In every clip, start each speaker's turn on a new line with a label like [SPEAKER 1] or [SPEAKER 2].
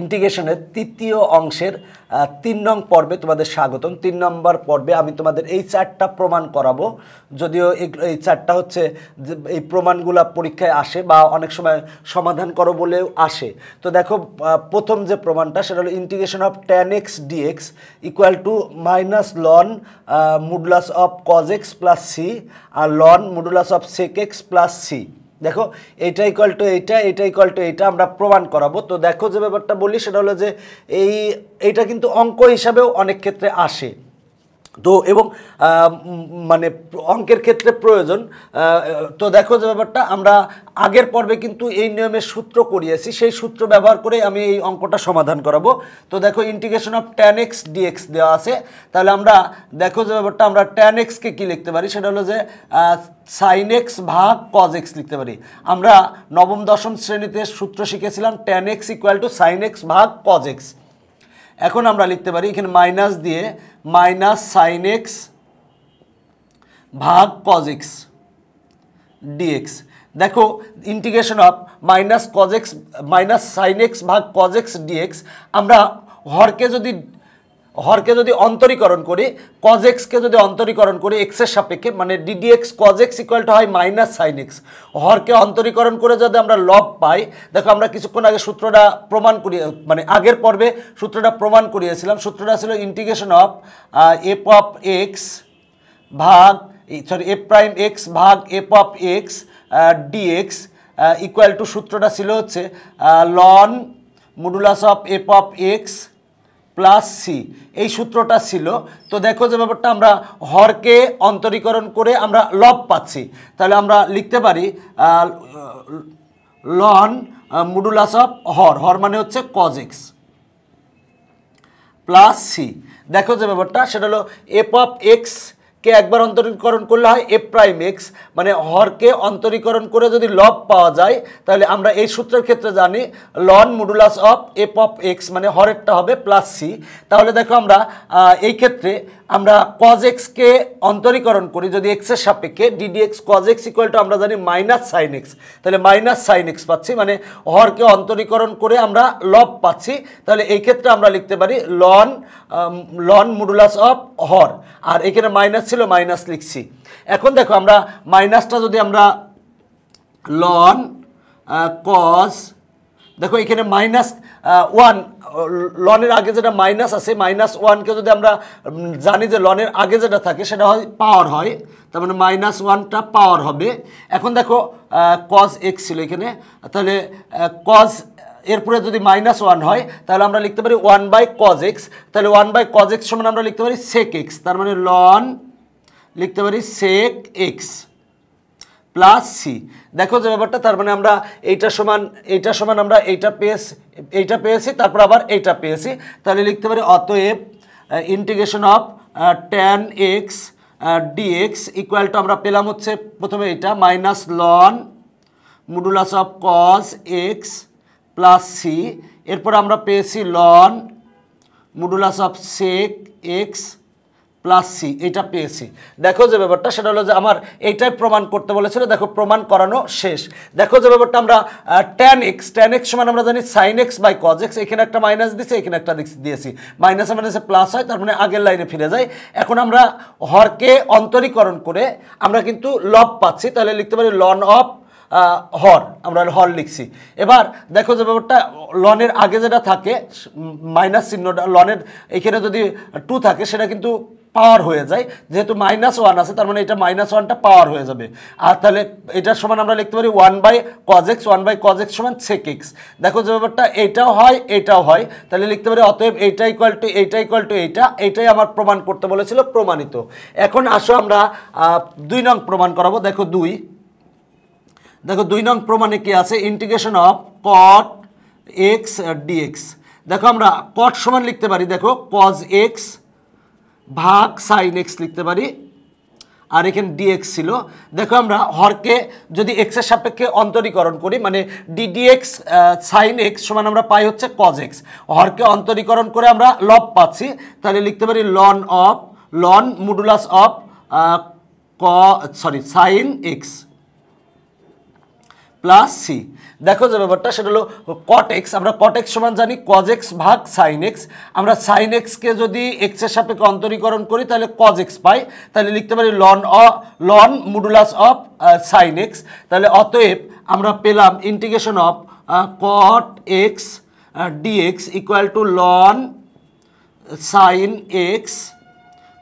[SPEAKER 1] ইন্টিগ্রেশনের তৃতীয় অংশের তিন নং পর্বে তোমাদের স্বাগতম তিন নম্বর পর্বে আমি তোমাদের এই চারটা প্রমাণ করাবো যদিও এই চারটা হচ্ছে এই প্রমাণগুলা পরীক্ষায় আসে বা অনেক সময় সমাধান করো বলেও আসে তো দেখো প্রথম যে প্রমাণটা সেটা হলো integration of tan x dx equal to minus ln modulus of cos x plus c আর ln modulus of sec x plus c দেখো এটাই ইকুয়াল টু এইটা এটাই ইকুয়াল টু এইটা আমরা প্রমাণ করাবো তো দেখো যে ব্যাপারটা বলি সেটা হলো যে এই এইটা কিন্তু অঙ্ক হিসাবেও অনেক ক্ষেত্রে আসে তো এবং মানে অঙ্কের ক্ষেত্রে প্রয়োজন তো দেখো যে ব্যাপারটা আমরা আগের পর্বে কিন্তু এই নিয়মের সূত্র করিয়েছি সেই সূত্র ব্যবহার করে আমি এই অঙ্কটা সমাধান করাবো তো দেখো integration of tan x dx দেওয়া আছে তাহলে আমরা দেখো যে ব্যাপারটা আমরা ট্যান এক্সকে কী লিখতে পারি সেটা হলো যে সাইন এক্স ভাগ কজ এক্স লিখতে পারি আমরা নবম দশম শ্রেণীতে সূত্র শিখেছিলাম tan x equal to sine x ভাগ কজ এক্স এখন আমরা লিখতে পারি এখানে মাইনাস দিয়ে মাইনাস সাইন এক্স ভাগ কজ এক্স ডিএক্স দেখো integration of minus cos x minus sine x ভাগ কজ এক্স ডিএক্স আমরা হরকে যদি হরকে যদি অন্তরীকরণ করি কজেক্সকে যদি অন্তরীকরণ করি এক্সের সাপেক্ষে মানে ডিডিএক্স কজেক্স ইকুয়ালটা হয় মাইনাস সাইন এক্স হরকে অন্তরীকরণ করে যদি আমরা লব পাই দেখো আমরা কিছুক্ষণ আগে সূত্রটা প্রমাণ করিয়ে মানে আগের পর্বে সূত্রটা প্রমাণ করিয়েছিলাম সূত্রটা ছিল integration of f of x ভাগ সরি এফ প্রাইম এক্স ভাগ f of x dx equal to সূত্রটা ছিল হচ্ছে ln modulus of f of x plus c এই সূত্রটা ছিল তো দেখো যে ব্যাপারটা আমরা হরকে অন্তরীকরণ করে আমরা লব পাচ্ছি তাহলে আমরা লিখতে পারি লন মুডুলাস অফ হর হর মানে হচ্ছে কজেক্স প্লাস সি দেখো যে ব্যাপারটা সেটা হলো এপ অফ এক্স কে একবার অন্তরীকরণ করলে হয় এ প্রাইম এক্স মানে হরকে অন্তরীকরণ করে যদি লব পাওয়া যায় তাহলে আমরা এই সূত্রের ক্ষেত্রে জানি ln modulus of f of x মানে হরেরটা হবে প্লাস সি তাহলে দেখো আমরা এই ক্ষেত্রে আমরা কজ এক্সকে অন্তরীকরণ করি যদি এক্সের সাপেক্ষে d d x cos x equal to আমরা জানি মাইনাস সাইন এক্স তাহলে মাইনাস সাইন এক্স পাচ্ছি মানে হরকে অন্তরীকরণ করে আমরা লব পাচ্ছি তাহলে এই ক্ষেত্রে আমরা লিখতে পারি লন লন মুডুলাস অফ হর আর এখানে মাইনাস ছিল মাইনাস লিখছি এখন দেখো আমরা মাইনাসটা যদি আমরা লন কজ দেখো এখানে মাইনাস ওয়ান লনের আগে যেটা মাইনাস আছে মাইনাস ওয়ানকে যদি আমরা জানি যে লনের আগে যেটা থাকে সেটা হয় পাওয়ার হয় তার মানে মাইনাস ওয়ানটা পাওয়ার হবে এখন দেখো কজ এক্স ছিল এখানে তাহলে কজ এরপরে যদি মাইনাস ওয়ান হয় তাহলে আমরা লিখতে পারি ওয়ান বাই কজ এক্স তাহলে ওয়ান বাই কজ এক্স সমান আমরা লিখতে পারি সেক এক্স তার মানে লন লিখতে পারি সেক এক্স প্লাস সি দেখো যে ব্যাপারটা তার মানে আমরা এইটা সমান এইটা সমান আমরা এইটা পেয়েছি এইটা পেয়েছি তারপর আবার এইটা পেয়েছি তাহলে লিখতে পারি অতএব integration of tan x dx equal to আমরা পেলাম হচ্ছে প্রথমে এটা minus ln modulus of cos x plus c এরপর আমরা পেয়েছি ln modulus of sec x plus c এটা পেয়েছি দেখো যে ব্যাপারটা সেটা হলো যে আমার এইটাই প্রমাণ করতে বলেছিল দেখো প্রমাণ করানো শেষ দেখো যে ব্যাপারটা আমরা ট্যান এক্স ট্যান এক্স সমান আমরা জানি sine x by cos x এখানে একটা মাইনাস দিয়েছি এখানে একটা দিয়েছি মাইনাসে মাইনাসে প্লাস হয় তার মানে আগের লাইনে ফিরে যায় এখন আমরা হরকে অন্তরীকরণ করে আমরা কিন্তু লব পাচ্ছি তাহলে লিখতে পারি লন অফ হর আমরা হর লিখছি এবার দেখো যে ব্যাপারটা লনের আগে যেটা থাকে মাইনাস চিহ্নটা লনের এখানে যদি টু থাকে সেটা কিন্তু পাওয়ার হয়ে যায় যেহেতু মাইনাস ওয়ান আছে তার মানে এটা মাইনাস ওয়ানটা পাওয়ার হয়ে যাবে আর তাহলে এটার সমান আমরা লিখতে পারি one by cos x one by cos x সমান সেক এক্স দেখো যে ব্যাপারটা এটাও হয় এটাও হয় তাহলে লিখতে পারি অতএব এইটা ইকুয়াল টু এইটা ইকুয়াল টু এইটা এটাই আমার প্রমাণ করতে বলেছিল প্রমাণিত এখন আসো আমরা দুই নং প্রমাণ করাবো দেখো দুই দেখো দুই নং প্রমাণে কি আছে integration of cot x dx দেখো আমরা কট সমান লিখতে পারি দেখো কজ এক্স ভাগ সাইন এক্স লিখতে পারি আর এখানে ডিএক্স ছিল দেখো আমরা হরকে যদি এক্সের সাপেক্ষে অন্তরীকরণ করি মানে ডিডিএক্স সাইন এক্স সমান আমরা পাই হচ্ছে কজ এক্স হরকে অন্তরীকরণ করে আমরা লব পাচ্ছি তাহলে লিখতে পারি ln of ln modulus of ক sorry sine x plus c দেখো যে ব্যাপারটা সেটা হলো কটেক্স আমরা কটেক্স সমান জানি কজেক্স ভাগ সাইনেক্স আমরা সাইনেক্সকে যদি এক্সের সাপেক্ষে অন্তরীকরণ করি তাহলে কজেক্স পাই তাহলে লিখতে পারি লন অ লন মুডুলাস অফ সাইনেক্স তাহলে অতএব আমরা পেলাম integration of cot x dx equal to ln sine x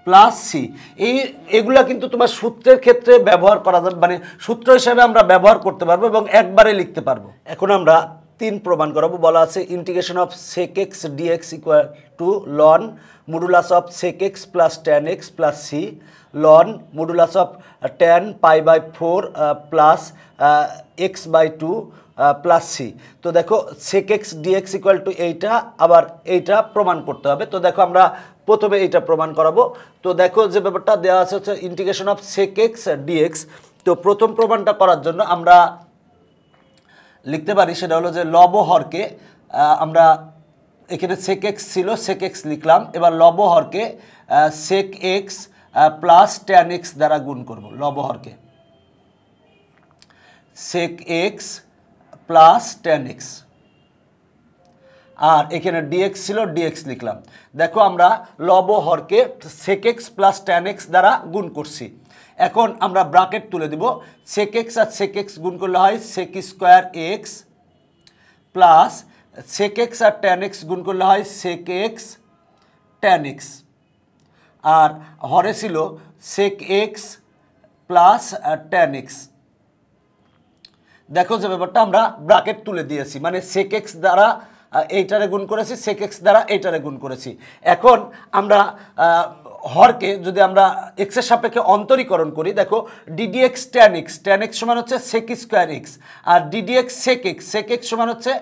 [SPEAKER 1] plus c এই এগুলা কিন্তু তোমার সূত্রের ক্ষেত্রে ব্যবহার করা যাবে মানে সূত্র হিসাবে আমরা ব্যবহার করতে পারবো এবং একবারে লিখতে পারবো এখন আমরা তিন প্রমাণ করাবো বলা আছে integration of sec x dx equal to ln modulus of sec x plus tan x plus c ln modulus of tan pi by four plus x by two plus c তো দেখো sec x dx equal to এইটা আবার এইটা প্রমাণ করতে হবে তো দেখো আমরা প্রথমে এটা প্রমাণ করাবো তো দেখো যে ব্যাপারটা দেওয়া আছে হচ্ছে integration of sec x dx তো প্রথম প্রমাণটা করার জন্য আমরা লিখতে পারি সেটা হলো যে লবহরকে আমরা এখানে সেক এক্স ছিল সেক এক্স লিখলাম এবার লবহরকে sec x plus tan x দ্বারা গুণ করব লবহরকে sec x plus tan x আর এখানে ডিএক্স ছিল ডিএক্স লিখলাম দেখো আমরা লব হরকে sec x plus tan x দ্বারা গুণ করছি এখন আমরা ব্রাকেট তুলে দেব সেক এক্স আর সেক এক্স গুণ করলে হয় sec square x plus sec x আর ট্যান এক্স গুণ করলে হয় সেক এক্স ট্যান এক্স আর হরে ছিল sec x plus tan x দেখো যে ব্যাপারটা আমরা ব্রাকেট তুলে দিয়েছি মানে সেক এক্স দ্বারা এইটারে গুণ করেছি সেক এক্স দ্বারা এইটারে গুণ করেছি এখন আমরা হরকে যদি আমরা এক্সের সাপেক্ষে অন্তরীকরণ করি দেখো d dx tan x tan x সমান হচ্ছে সেক স্কোয়ার এক্স আর d dx sec x sec x সমান হচ্ছে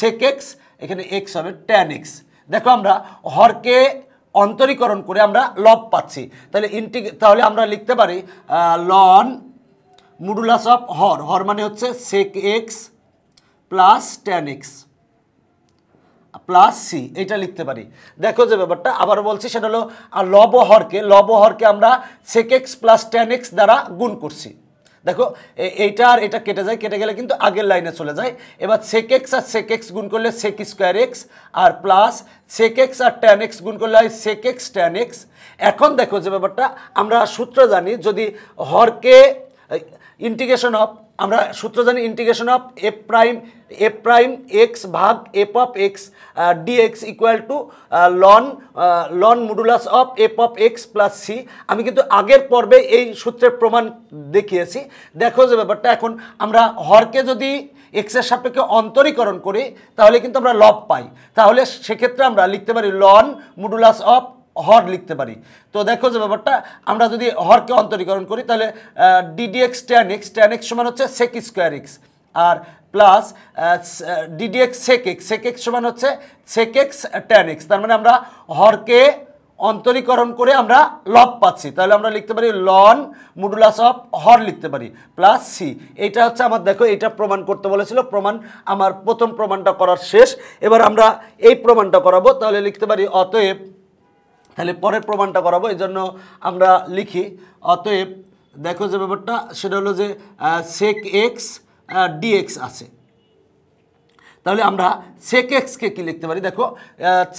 [SPEAKER 1] সেক এক্স এখানে এক্স হবে ট্যান এক্স দেখো আমরা হরকে অন্তরীকরণ করে আমরা লব পাচ্ছি তাহলে ইনটি তাহলে আমরা লিখতে পারি লন মুডুলাস অফ হর হর মানে হচ্ছে sec x plus tan x plus c এটা লিখতে পারি দেখো যে ব্যাপারটা আবার বলছি সেটা হলো আর লবহরকে লবহরকে আমরা sec x plus tan x দ্বারা গুণ করছি দেখো এইটা আর এটা কেটে যায় কেটে গেলে কিন্তু আগের লাইনে চলে যায় এবার সেক এক্স আর সেক এক্স গুণ করলে সেক স্কোয়ার এক্স আর প্লাস সেক এক্স আর ট্যান এক্স গুণ করলে হয় সেক এক্স ট্যান এক্স এখন দেখো যে ব্যাপারটা আমরা সূত্র জানি যদি হরকে ইন্টিগ্রেশন অফ আমরা সূত্র জানি integration of f prime f prime x ভাগ f of x dx equal to ln ln modulus of f of x plus c আমি কিন্তু আগের পর্বে এই সূত্রের প্রমাণ দেখিয়েছি দেখো যে ব্যাপারটা এখন আমরা হরকে যদি এক্সের সাপেক্ষে অন্তরীকরণ করি তাহলে কিন্তু আমরা লব পাই তাহলে সেক্ষেত্রে আমরা লিখতে পারি লন মডুলাস অফ হর লিখতে পারি তো দেখো যে ব্যাপারটা আমরা যদি হরকে অন্তরীকরণ করি তাহলে d dx tan x tan x সমান হচ্ছে সেক স্কোয়ার এক্স আর plus d dx sec x sec x সমান হচ্ছে সেক এক্স ট্যান এক্স তার মানে আমরা হরকে অন্তরীকরণ করে আমরা লব পাচ্ছি তাহলে আমরা লিখতে পারি লন মুডুলাস অফ হর লিখতে পারি প্লাস সি এটা হচ্ছে আমার দেখো এটা প্রমাণ করতে বলেছিল প্রমাণ আমার প্রথম প্রমাণটা করার শেষ এবার আমরা এই প্রমাণটা করাবো তাহলে লিখতে পারি অতএব তাহলে পরের প্রমাণটা করাবো এই জন্য আমরা লিখি অতএব দেখো যে ব্যাপারটা সেটা হলো যে সেক এক্স ডিএক্স আছে তাহলে আমরা সেক এক্সকে কী লিখতে পারি দেখো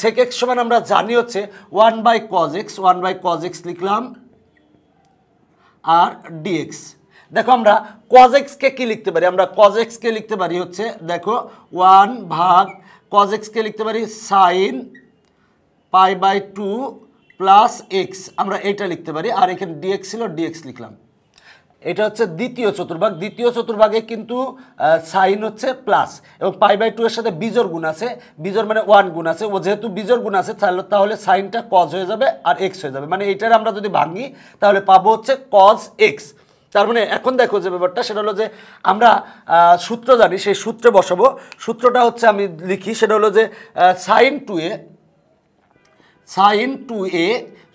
[SPEAKER 1] সেক এক্স সমান আমরা জানি হচ্ছে one by cos x one by cos x লিখলাম আর ডিএক্স দেখো আমরা কজ এক্সকে কী লিখতে পারি আমরা কজ এক্সকে লিখতে পারি হচ্ছে দেখো ওয়ান ভাগ কজ এক্সকে লিখতে পারি sine pi by two plus x আমরা এটা লিখতে পারি আর এখানে ডিএক্স ছিল ডিএক্স লিখলাম এটা হচ্ছে দ্বিতীয় চতুর্ভাগ দ্বিতীয় চতুর্ভাগে কিন্তু সাইন হচ্ছে প্লাস এবং পাই বাই টু এর সাথে বিজর গুণ আছে বিজোর মানে ওয়ান গুণ আছে ও যেহেতু বিজর গুণ আছে তাহলে সাইনটা কজ হয়ে যাবে আর এক্স হয়ে যাবে মানে এটার আমরা যদি ভাঙি তাহলে পাবো হচ্ছে কজ এক্স তার মানে এখন দেখো যে ব্যাপারটা সেটা হলো যে আমরা সূত্র জানি সেই সূত্রে বসাবো সূত্রটা হচ্ছে আমি লিখি সেটা হলো যে sine two A sine two A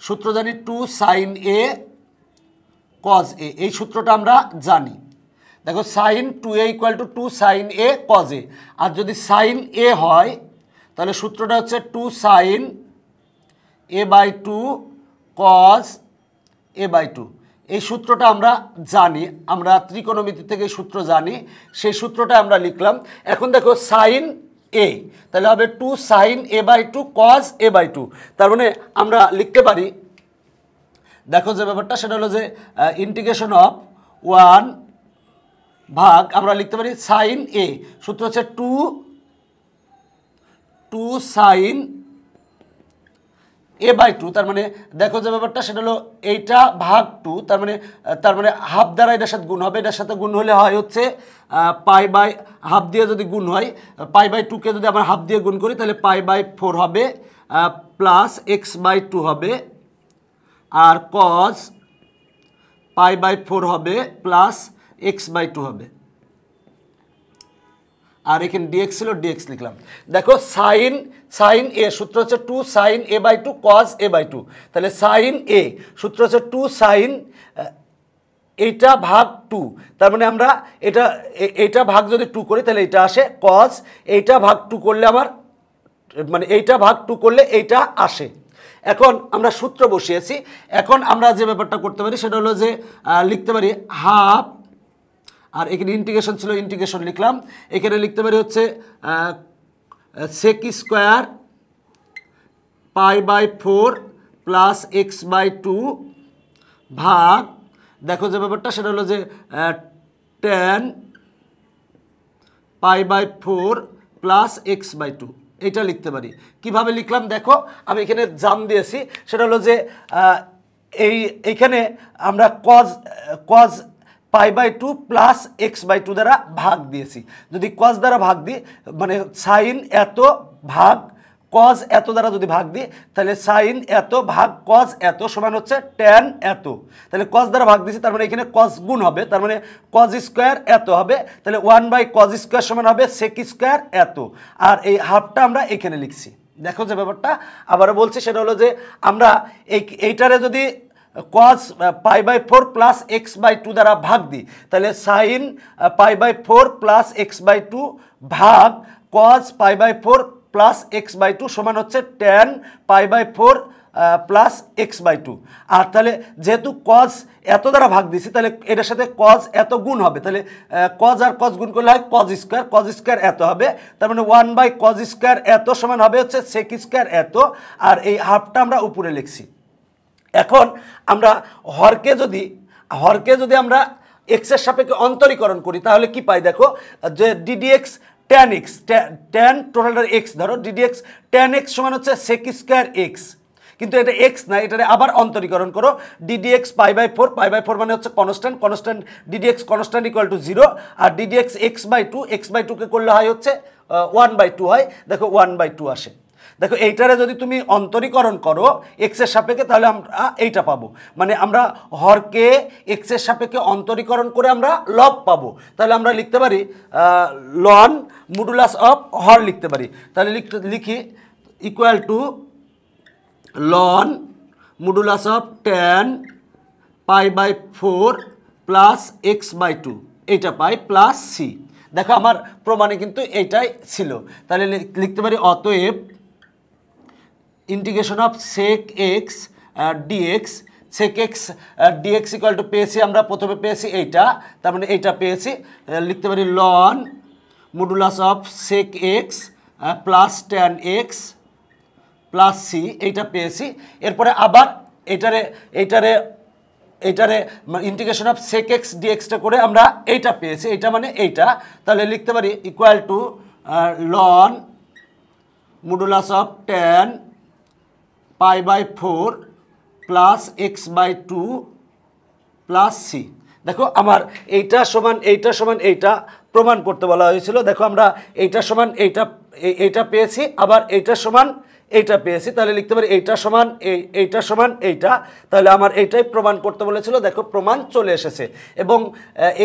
[SPEAKER 1] সূত্র জানি two sine A cos A এই সূত্রটা আমরা জানি দেখো sine two A equal to two sine A cos A আর যদি সাইন এ হয় তাহলে সূত্রটা হচ্ছে two sine A by two cos A by two এই সূত্রটা আমরা জানি আমরা ত্রিকোণমিতি থেকে সূত্র জানি সেই সূত্রটা আমরা লিখলাম এখন দেখো সাইন এ তাহলে হবে two sine A by two cos A by two তার মানে আমরা লিখতে পারি দেখো যে ব্যাপারটা সেটা হলো যে ইন্টিগ্রেশন অফ ওয়ান ভাগ আমরা লিখতে পারি সাইন এ সূত্র হচ্ছে two two sine A by two তার মানে দেখো যে ব্যাপারটা সেটা হলো এইটা ভাগ টু তার মানে তার মানে হাফ দ্বারা এটার সাথে গুণ হবে এটার সাথে গুণ হলে হয় হচ্ছে পাই বাই হাফ দিয়ে যদি গুণ হয় পাই বাই টুকে যদি আমরা হাফ দিয়ে গুণ করি তাহলে পাই বাই ফোর হবে প্লাস এক্স বাই টু হবে আর কজ পাই বাই ফোর হবে প্লাস এক্স বাই টু হবে আর এখানে ডিএক্স ছিল ডিএক্স লিখলাম দেখো সাইন সাইন এ সূত্র হচ্ছে two sine A by two cos A by two তাহলে সাইন এ সূত্র হচ্ছে টু সাইন এইটা ভাগ টু তার মানে আমরা এটা এইটা ভাগ যদি টু করি তাহলে এটা আসে কজ এইটা ভাগ টু করলে আমার মানে এইটা ভাগ টু করলে এইটা আসে এখন আমরা সূত্র বসিয়েছি এখন আমরা যে ব্যাপারটা করতে পারি সেটা হলো যে লিখতে পারি হাফ আর এখানে ইন্টিগ্রেশন ছিল ইন্টিগ্রেশন লিখলাম এখানে লিখতে পারি হচ্ছে sec square pi by four plus x by two ভাগ দেখো যে ব্যাপারটা সেটা হলো যে tan pi by four plus x by two এটা লিখতে পারি কিভাবে লিখলাম দেখো আমি এখানে জাম দিয়েছি সেটা হলো যে এই এখানে আমরা cos cos pi by two plus x by two দ্বারা ভাগ দিয়েছি যদি কজ দ্বারা ভাগ দিই মানে সাইন এত ভাগ কজ এত দ্বারা যদি ভাগ দিই তাহলে সাইন এত ভাগ কজ এত সমান হচ্ছে ট্যান এত তাহলে কজ দ্বারা ভাগ দিয়েছি তার মানে এখানে কজ গুণ হবে তার মানে কজ স্কোয়ার এত হবে তাহলে ওয়ান বাই কজ স্কোয়ার সমান হবে সেক স্কোয়ার এত আর এই হাফটা আমরা এখানে লিখছি দেখো যে ব্যাপারটা আবারও বলছি সেটা হলো যে আমরা এই এইটারে যদি cos pi by four plus x by two দ্বারা ভাগ দিই তাহলে sine pi by four plus x by two ভাগ cos pi by four plus x by two সমান হচ্ছে tan pi by four plus x by two আর তাহলে যেহেতু কজ এত দ্বারা ভাগ দিয়েছি তাহলে এটার সাথে কজ এত গুণ হবে তাহলে কজ uh, আর কজ গুণ করলে হয় কজ স্কোয়ার কজ স্কোয়ার এত হবে তার মানে ওয়ান বাই কজ স্কোয়ার এত সমান হবে হচ্ছে সেক স্কোয়ার এত আর এই হাফটা আমরা উপরে লিখছি এখন আমরা হরকে যদি হরকে যদি আমরা এক্সের সাপেক্ষে অন্তরীকরণ করি তাহলে কি পাই দেখো যে ডিডিএক্স ট্যান এক্স ট্যান টোটালটার এক্স ধরো ডিডিএক্স ট্যান এক্স সমান হচ্ছে সেক স্কোয়ার এক্স কিন্তু এটা এক্স না এটা আবার অন্তরীকরণ করো d d x pi by four pi by four মানে হচ্ছে constant constant d d x constant equal to zero আর d d x x by two x by টুকে করলে হয় হচ্ছে ওয়ান বাই টু হয় দেখো ওয়ান বাই টু আসে দেখো এইটারে যদি তুমি অন্তরীকরণ করো এক্সের সাপেক্ষে তাহলে আমরা এইটা পাবো মানে আমরা হরকে এক্সের সাপেক্ষে অন্তরীকরণ করে আমরা লব পাবো তাহলে আমরা লিখতে পারি লন মুডুলাস অফ হর লিখতে পারি তাহলে লিখতে লিখি equal to ln modulus of tan pi by four plus x by two এইটা পাই প্লাস সি দেখো আমার প্রমাণে কিন্তু এইটাই ছিল তাহলে লিখতে পারি অতএব integration of sec x d x sec x dx equal to পেয়েছি আমরা প্রথমে পেয়েছি এইটা তার মানে এইটা পেয়েছি লিখতে পারি ln modulus of sec x plus tan x plus c এইটা পেয়েছি এরপরে আবার এটারে এইটারে এইটারে ইন্টিগ্রেশন অফ সেক এক্স ডিএক্সটা করে আমরা এইটা পেয়েছি এইটা মানে এইটা তাহলে লিখতে পারি equal to ln modulus of tan pi by four plus x by two plus c দেখো আমার এইটা সমান এইটা সমান এইটা প্রমাণ করতে বলা হয়েছিল দেখো আমরা এইটা সমান এইটা এইটা পেয়েছি আবার এইটা সমান এইটা পেয়েছি তাহলে লিখতে পারি এইটা সমান এই এইটা সমান এইটা তাহলে আমার এইটাই প্রমাণ করতে বলেছিল দেখো প্রমাণ চলে এসেছে এবং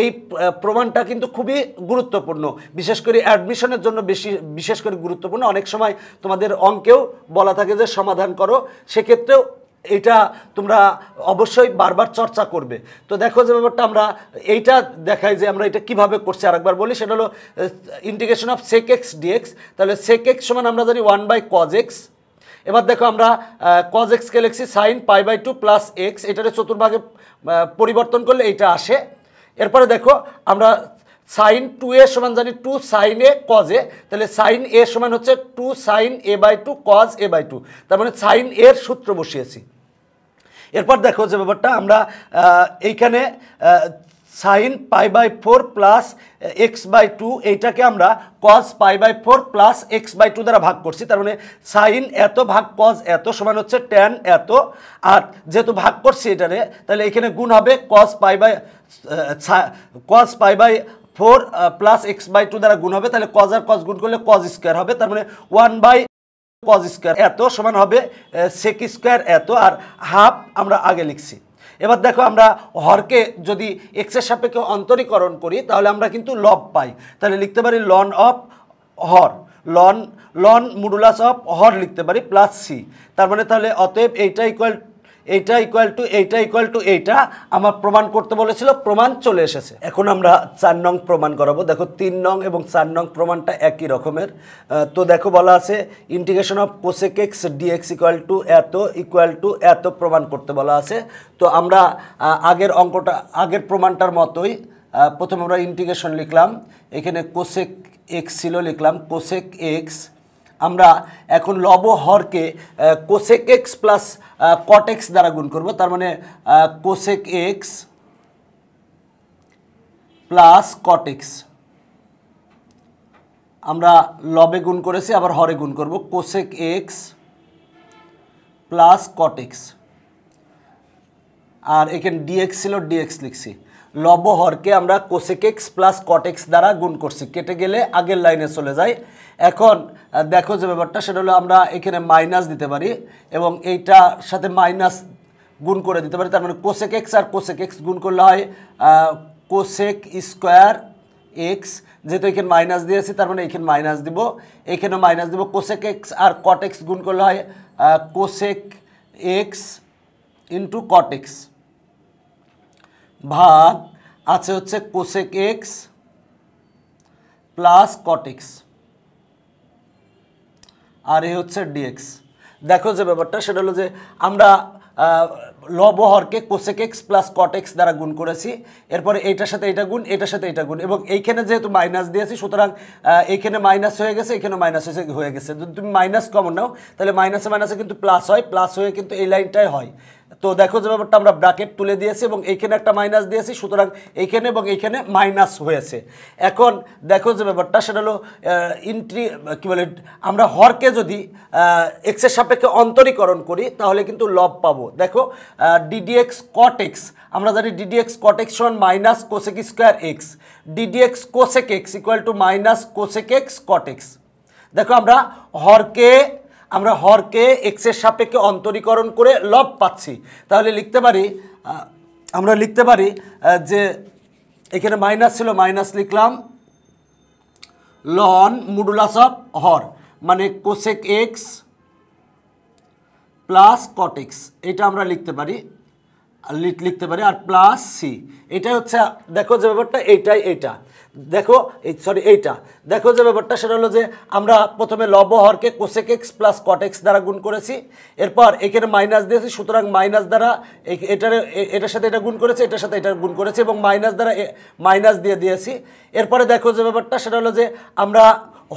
[SPEAKER 1] এই প্রমাণটা কিন্তু খুবই গুরুত্বপূর্ণ বিশেষ করে অ্যাডমিশনের জন্য বেশি বিশেষ করে গুরুত্বপূর্ণ অনেক সময় তোমাদের অঙ্কেও বলা থাকে যে সমাধান করো সেক্ষেত্রেও এটা তোমরা অবশ্যই বারবার চর্চা করবে তো দেখো যে ব্যাপারটা আমরা এইটা দেখাই যে আমরা এটা কিভাবে করছি আরেকবার বলি সেটা হলো integration of sec x d x তাহলে সেক এক্স সমান আমরা জানি ওয়ান বাই কজ এক্স এবার দেখো আমরা কজ এক্সকে লেখছি sine pi by two plus x এটারে চতুর্ভাগে পরিবর্তন করলে এইটা আসে এরপরে দেখো আমরা সাইন টু এ সমান জানি two sine A cos A তাহলে সাইন এ সমান হচ্ছে two sine A by two cos A by two তার মানে সাইন এর সূত্র বসিয়েছি এরপর দেখো যে ব্যাপারটা আমরা এইখানে sine pi by four plus x by two এইটাকে আমরা cos pi by four plus x by two দ্বারা ভাগ করছি তার মানে সাইন এত ভাগ কজ এত সমান হচ্ছে ট্যান এত আর যেহেতু ভাগ করছি এটারে তাহলে এখানে গুণ হবে cos pi by cos pi by four plus x by two দ্বারা গুণ হবে তাহলে কজ আর কজ গুণ করলে কজ স্কোয়ার হবে তার মানে ওয়ান বাই কজ স্কোয়ার এত সমান হবে সেক স্কোয়ার এত আর হাফ আমরা আগে লিখছি এবার দেখো আমরা হরকে যদি এক্সের সাপেক্ষে অন্তরীকরণ করি তাহলে আমরা কিন্তু লব পাই তাহলে লিখতে পারি লন অফ হর লন লন মুডুলাস অফ হর লিখতে পারি প্লাস সি তার মানে তাহলে অতএব এইটা ইকুয়াল এইটা ইকুয়াল টু এইটা ইকুয়াল টু এইটা আমার প্রমাণ করতে বলেছিল প্রমাণ চলে এসেছে এখন আমরা চার নং প্রমাণ করাবো দেখো তিন নং এবং চার নং প্রমাণটা একই রকমের তো দেখো বলা আছে integration of cosec x dx equal to এত ইকুয়াল টু এত প্রমাণ করতে বলা আছে তো আমরা আগের অঙ্কটা আগের প্রমাণটার মতোই প্রথম আমরা ইন্টিগ্রেশন লিখলাম এখানে কোসেক এক্স ছিল লিখলাম কোসেক এক্স আমরা এখন লব হরকে cosec x plus cot x দ্বারা গুণ করব তার মানে cosec x plus cot x আমরা লবে গুণ করেছি আবার হরে গুণ করব cosec x plus cot x আর এখানে ডিএক্স ছিল ডিএক্স লিখছি লবহরকে আমরা কোসেকেক্স প্লাস কটেক্স দ্বারা গুণ করছি কেটে গেলে আগের লাইনে চলে যায় এখন দেখো যে ব্যাপারটা সেটা হলো আমরা এখানে মাইনাস দিতে পারি এবং এইটার সাথে মাইনাস গুণ করে দিতে পারি তার মানে কোসেক এক্স আর কোসেক এক্স গুণ করলে হয় কোসেক স্কোয়ার এক্স যেহেতু এখানে মাইনাস দিয়েছি তার মানে এখানে মাইনাস দিব এখানেও মাইনাস দিব কোসেক এক্স আর কটেক্স গুণ করলে হয় কোসেক এক্স ইন্টু কটেক্স ভাগ আছে হচ্ছে কোসেক এক্স প্লাস কটেক্স আর এ হচ্ছে ডিএক্স দেখো যে ব্যাপারটা সেটা হলো যে আমরা লবহরকে কোসেক এক্স প্লাস কট দ্বারা গুণ করেছি এরপরে এইটার সাথে এইটা গুণ এটার সাথে এইটা গুণ এবং এইখানে যেহেতু মাইনাস দিয়েছি সুতরাং এইখানে মাইনাস হয়ে গেছে এখানে মাইনাস হয়ে গেছে যদি তুমি মাইনাস কমন নাও তাহলে মাইনাসে মাইনাসে কিন্তু প্লাস হয় প্লাস হয়ে কিন্তু এই লাইনটাই হয় তো দেখো যে ব্যাপারটা আমরা ব্র্যাকেট তুলে দিয়েছি এবং এইখানে একটা মাইনাস দিয়েছি সুতরাং এইখানে এবং এইখানে মাইনাস হয়েছে এখন দেখো যে ব্যাপারটা সেটা হলো ইন্ট্রি কী বলে আমরা হরকে যদি এক্সের সাপেক্ষে অন্তরীকরণ করি তাহলে কিন্তু লব পাবো দেখো ডিডিএক্স কট এক্স আমরা জানি ডিডিএক্স কট এক্স সমান minus cosec square x d d x cosec x equal to minus cosec x cot x দেখো আমরা হরকে আমরা হরকে এক্সের সাপেক্ষে অন্তরীকরণ করে লব পাচ্ছি তাহলে লিখতে পারি আমরা লিখতে পারি যে এখানে মাইনাস ছিল মাইনাস লিখলাম লন মুডুলাস অফ হর মানে কোসেক এক্স প্লাস কটেক্স এটা আমরা লিখতে পারি লিখতে পারি আর প্লাস সি এটাই হচ্ছে দেখো যে ব্যাপারটা এটাই এটা দেখো এই সরি এইটা দেখো যে ব্যাপারটা সেটা হলো যে আমরা প্রথমে লবহরকে কোসেক এক্স প্লাস কটেক্স দ্বারা গুণ করেছি এরপর এখানে মাইনাস দিয়েছি সুতরাং মাইনাস দ্বারা এটার এটার সাথে এটা গুণ করেছে এটার সাথে এটা গুণ করেছি এবং মাইনাস দ্বারা মাইনাস দিয়ে দিয়েছি এরপরে দেখো যে ব্যাপারটা সেটা হলো যে আমরা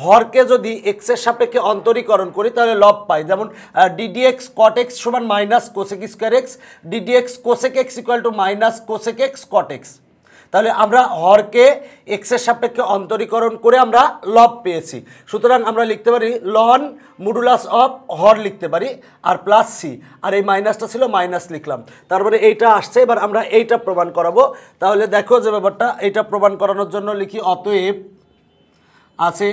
[SPEAKER 1] হরকে যদি এক্সের সাপেক্ষে অন্তরীকরণ করি তাহলে লব পাই যেমন ডিডিএক্স কট এক্স সমান minus cosec square x d d x cosec x equal to minus cosec x cot x তাহলে আমরা হরকে এক্সের সাপেক্ষে অন্তরীকরণ করে আমরা লব পেয়েছি সুতরাং আমরা লিখতে পারি লন মুডুলাস অফ হর লিখতে পারি আর প্লাস সি আর এই মাইনাসটা ছিল মাইনাস লিখলাম তারপরে এইটা আসছে এবার আমরা এইটা প্রমাণ করাবো তাহলে দেখো যে ব্যাপারটা এইটা প্রমাণ করানোর জন্য লিখি অতএব আছে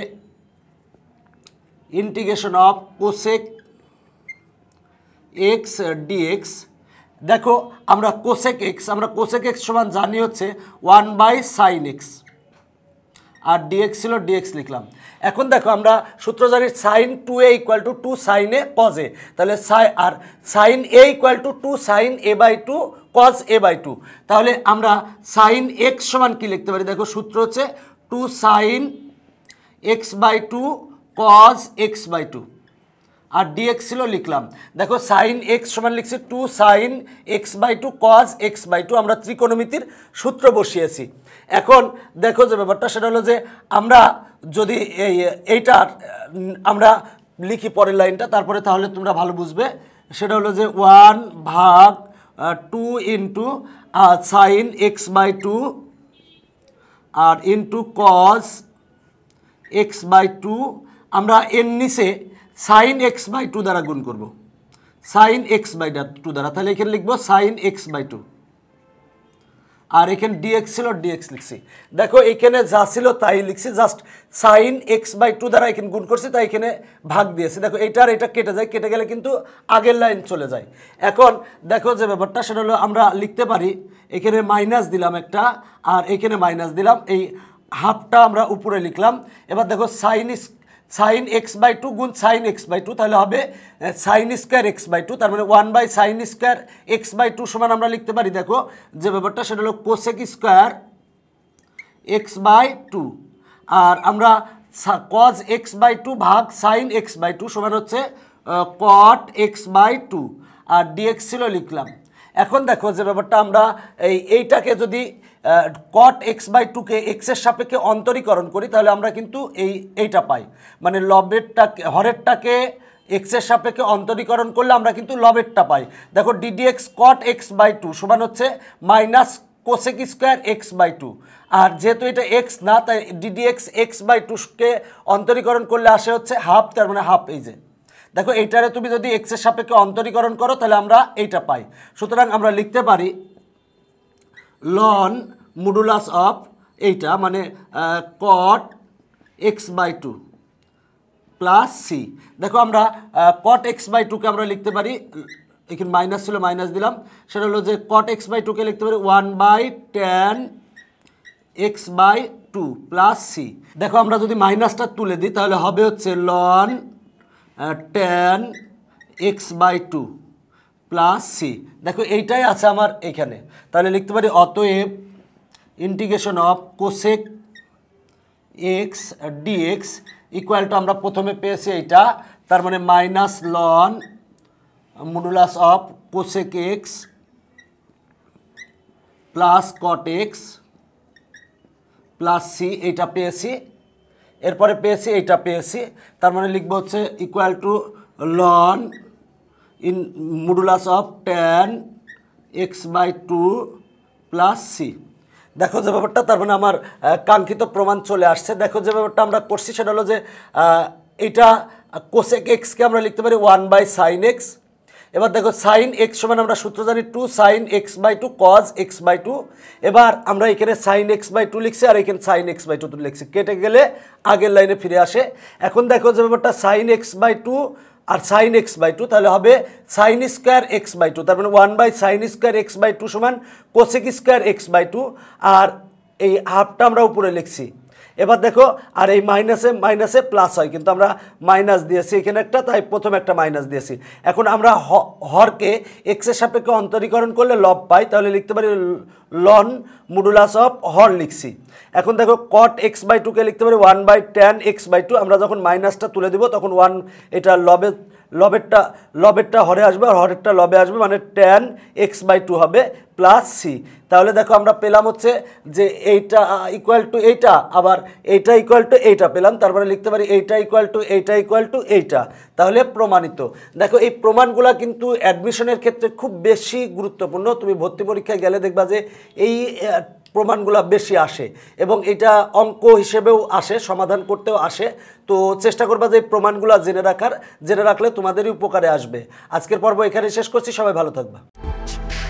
[SPEAKER 1] integration of cosec x dx দেখো আমরা কোসেক এক্স আমরা কোসেক এক্স সমান জানি হচ্ছে ওয়ান বাই সাইন এক্স আর ডিএক্স ছিল ডিএক্স লিখলাম এখন দেখো আমরা সূত্র জানি sine two A equal to two sine A cos A তাহলে সাই আর sine A equal to two sine A by two cos A by two তাহলে আমরা সাইন এক্স সমান কি লিখতে পারি দেখো সূত্র হচ্ছে two sine x by two cos x by two আর ডিএক্স ছিল লিখলাম দেখো সাইন এক্স সমান লিখছি two sine x by two cos x by two আমরা ত্রিকোণমিতির সূত্র বসিয়েছি এখন দেখো যে ব্যাপারটা সেটা হলো যে আমরা যদি এই এইটার আমরা লিখি পরের লাইনটা তারপরে তাহলে তোমরা ভালো বুঝবে সেটা হলো যে ওয়ান ভাগ two into sine x by two আর into cos x by two আমরা এর নিচে সাইন এক্স বাই টু দ্বারা গুণ করব সাইন এক্স বাই টু দ্বারা তাহলে এখানে লিখব সাইন এক্স বাই টু আর এখানে ডিএক্স ছিল ডিএক্স লিখছি দেখো এখানে যা ছিল তাই লিখছি just sine x by two দ্বারা এখানে গুণ করছি তাই এখানে ভাগ দিয়েছে দেখো এটা আর এটা কেটে যায় কেটে গেলে কিন্তু আগের লাইন চলে যায় এখন দেখো যে ব্যাপারটা সেটা হলো আমরা লিখতে পারি এখানে মাইনাস দিলাম একটা আর এখানে মাইনাস দিলাম এই হাফটা আমরা উপরে লিখলাম এবার দেখো sine sine x by two গুণ সাইন এক্স বাই টু তাহলে হবে sine square x by two তার মানে one by sine square x by two সমান আমরা লিখতে পারি দেখো যে ব্যাপারটা সেটা হলো cosec square x by two আর আমরা কজ এক্স বাই টু ভাগ সাইন এক্স বাই টু সমান হচ্ছে কট এক্স বাই টু আর ডিএক্স ছিল লিখলাম এখন দেখো যে ব্যাপারটা আমরা এই এইটাকে যদি কট এক্স বাই টুকে এক্সের সাপেক্ষে অন্তরীকরণ করি তাহলে আমরা কিন্তু এই এইটা পাই মানে লবেরটাকে হরেরটাকে এক্সের সাপেক্ষে অন্তরীকরণ করলে আমরা কিন্তু লবেরটা পাই দেখো d d x cot x by two সমান হচ্ছে minus cosec square x by two আর যেহেতু এটা এক্স না তাই ডিডিএক্স এক্স বাই টুকে অন্তরীকরণ করলে আসে হচ্ছে হাফ তার মানে হাফ এই যে দেখো এইটারে তুমি যদি এক্সের সাপেক্ষে অন্তরীকরণ করো তাহলে আমরা এইটা পাই সুতরাং আমরা লিখতে পারি লন মডুলাস অফ এইটা মানে cot x by two plus c দেখো আমরা কট এক্স বাই টুকে আমরা লিখতে পারি এখানে মাইনাস ছিল মাইনাস দিলাম সেটা হলো যে কট এক্স বাই টুকে লিখতে পারি one by tan x by two plus c দেখো আমরা যদি মাইনাসটা তুলে দিই তাহলে হবে হচ্ছে ln tan x by two plus c দেখো এইটাই আছে আমার এখানে তাহলে লিখতে পারি অতএব integration of cosec x dx equal to আমরা প্রথমে পেয়েছি এইটা তার মানে minus ln modulus of cosec x plus cot x plus c এইটা পেয়েছি এরপরে পেয়েছি এইটা পেয়েছি তার মানে লিখবো হচ্ছে equal to ln in modulus of tan x by 2 plus c দেখো যে ব্যাপারটা তার মানে আমার কাঙ্ক্ষিত প্রমাণ চলে আসছে দেখো যে ব্যাপারটা আমরা করছি সেটা হলো যে এটা কোসেক এক্সকে আমরা লিখতে পারি ওয়ান বাই সাইন এক্স এবার দেখো সাইন এক্স সমান আমরা সূত্র জানি two sine x by two cos x by two এবার আমরা এখানে সাইন এক্স বাই টু লিখছি আর এখানে সাইন এক্স বাই টু লিখছি কেটে গেলে আগের লাইনে ফিরে আসে এখন দেখো যে ব্যাপারটা সাইন এক্স বাই টু আর সাইন এক্স বাই টু তাহলে হবে sine square x by two তার মানে one by sine square x by two সমান cosec square x by two আর এই হাফটা আমরা উপরে লিখছি এবার দেখো আর এই মাইনাসে মাইনাসে প্লাস হয় কিন্তু আমরা মাইনাস দিয়েছি এখানে একটা তাই প্রথম একটা মাইনাস দিয়েছি এখন আমরা হরকে এক্সের সাপেক্ষে অন্তরীকরণ করলে লব পাই তাহলে লিখতে পারি লন মুডুলাস অফ হর লিখছি এখন দেখো কট এক্স বাই টুকে লিখতে পারি one by tan x by two আমরা যখন মাইনাসটা তুলে দেবো তখন ওয়ান এটা লবে লবেরটা লবেরটা হরে আসবে আর হরেরটা লবে আসবে মানে টেন এক্স বাই টু হবে প্লাস সি তাহলে দেখো আমরা পেলাম হচ্ছে যে এইটা ইকুয়াল টু এইটা আবার এইটা ইকুয়াল টু এইটা পেলাম তারপরে লিখতে পারি এইটা ইকুয়াল টু এইটা ইকুয়াল টু এইটা তাহলে প্রমাণিত দেখো এই প্রমাণগুলা কিন্তু অ্যাডমিশনের ক্ষেত্রে খুব বেশি গুরুত্বপূর্ণ তুমি ভর্তি পরীক্ষায় গেলে দেখবা যে এই প্রমাণগুলা বেশি আসে এবং এটা অঙ্ক হিসেবেও আসে সমাধান করতেও আসে তো চেষ্টা করবা যে প্রমাণগুলা জেনে রাখার জেনে রাখলে তোমাদেরই উপকারে আসবে আজকের পর্ব এখানে শেষ করছি সবাই ভালো থাকবা